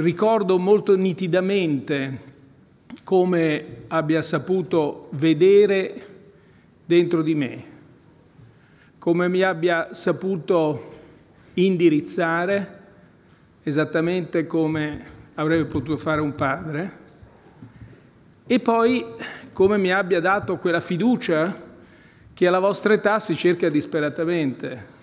ricordo molto nitidamente come abbia saputo vedere dentro di me, come mi abbia saputo indirizzare, esattamente come avrebbe potuto fare un padre, e poi come mi abbia dato quella fiducia che alla vostra età si cerca disperatamente